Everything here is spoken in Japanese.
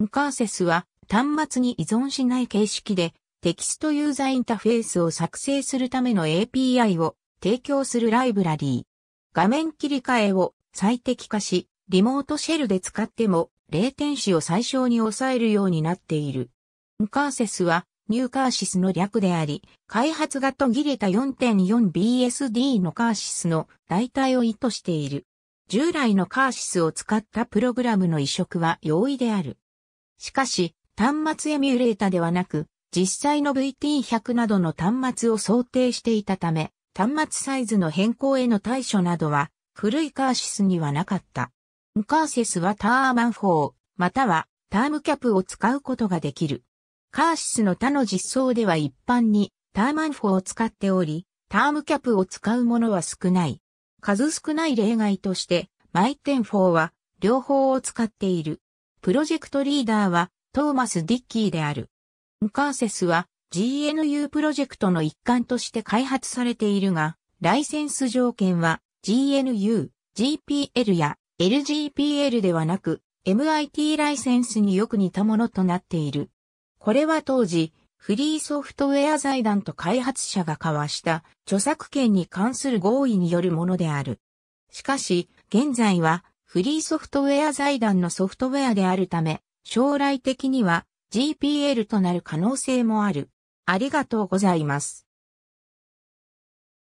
ムカーセスは端末に依存しない形式でテキストユーザーインターフェースを作成するための API を提供するライブラリー。画面切り替えを最適化し、リモートシェルで使っても0点視を最小に抑えるようになっている。ムカーセスはニューカーシスの略であり、開発が途切れた 4.4BSD のカーシスの代替を意図している。従来のカーシスを使ったプログラムの移植は容易である。しかし、端末エミュレータではなく、実際の VT100 などの端末を想定していたため、端末サイズの変更への対処などは、古いカーシスにはなかった。カーシスはターマン4、またはタームキャップを使うことができる。カーシスの他の実装では一般にターマン4を使っており、タームキャップを使うものは少ない。数少ない例外として、マイテン4は両方を使っている。プロジェクトリーダーはトーマス・ディッキーである。ムカーセスは GNU プロジェクトの一環として開発されているが、ライセンス条件は GNU、GPL や LGPL ではなく MIT ライセンスによく似たものとなっている。これは当時、フリーソフトウェア財団と開発者が交わした著作権に関する合意によるものである。しかし、現在はフリーソフトウェア財団のソフトウェアであるため、将来的には GPL となる可能性もある。ありがとうございます。